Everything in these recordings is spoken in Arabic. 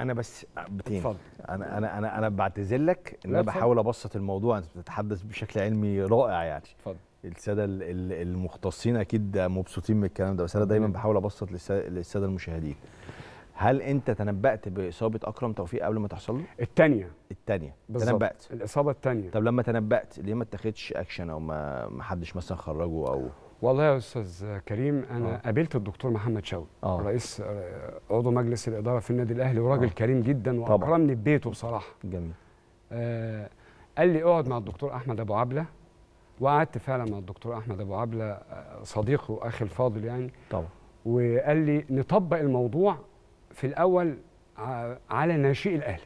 انا بس اتفضل انا انا انا انا بعتذر لك ان انا بحاول ابسط الموضوع انت بتتحدث بشكل علمي رائع يعني اتفضل الساده المختصين اكيد مبسوطين من الكلام ده بس انا دايما بحاول ابسط للساده المشاهدين هل انت تنبأت باصابه اكرم توفيق قبل ما تحصل له؟ الثانيه الثانيه تنبأت الاصابه الثانيه طب لما تنبأت ليه ما اتخذتش اكشن او ما حدش مثلا خرجه او والله يا استاذ كريم انا أوه. قابلت الدكتور محمد شوقي آه. رئيس عضو مجلس الاداره في النادي الاهلي وراجل آه. كريم جدا واكرمني ببيته بصراحه جميل آه قال لي اقعد مع الدكتور احمد ابو عبله وقعدت فعلا مع الدكتور احمد ابو عبله آه، صديقه واخي الفاضل يعني طبعا وقال لي نطبق الموضوع في الاول على ناشئ الاهلي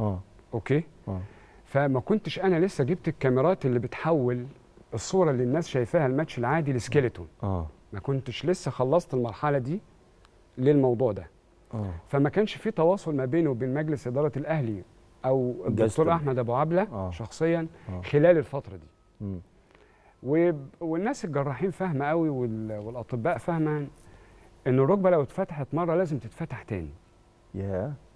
اه اوكي اه فما كنتش انا لسه جبت الكاميرات اللي بتحول الصوره اللي الناس شايفاها الماتش العادي لسكيلتون اه ما كنتش لسه خلصت المرحله دي للموضوع ده اه فما كانش في تواصل ما بينه وبين مجلس اداره الاهلي او الدكتور احمد ابو عبله أوه. شخصيا أوه. خلال الفتره دي و... والناس الجراحين فاهمه قوي وال... والاطباء فاهمه ان الركبه لو اتفتحت مره لازم تتفتح تاني ياه yeah.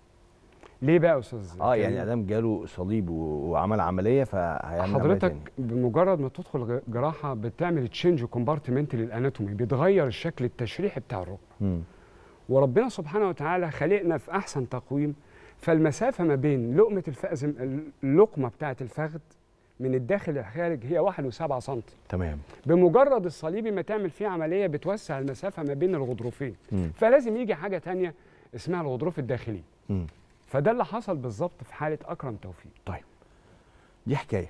ليه بقى يا استاذ اه يعني ادم جاله صليب وعمل عمليه فهيعمل حضرتك بمجرد ما تدخل جراحه بتعمل تشينج كومبارتمنت للاناتومي بيتغير الشكل التشريحي بتاع الركبه وربنا سبحانه وتعالى خلقنا في احسن تقويم فالمسافه ما بين لقمه الفأذ اللقمه بتاعه الفخذ من الداخل للخارج هي 1.7 سم تمام بمجرد الصليبي ما تعمل فيه عمليه بتوسع المسافه ما بين الغضروفين مم. فلازم يجي حاجه ثانيه اسمها الغضروف الداخلي مم. فده اللي حصل بالظبط في حاله اكرم توفيق طيب دي حكايه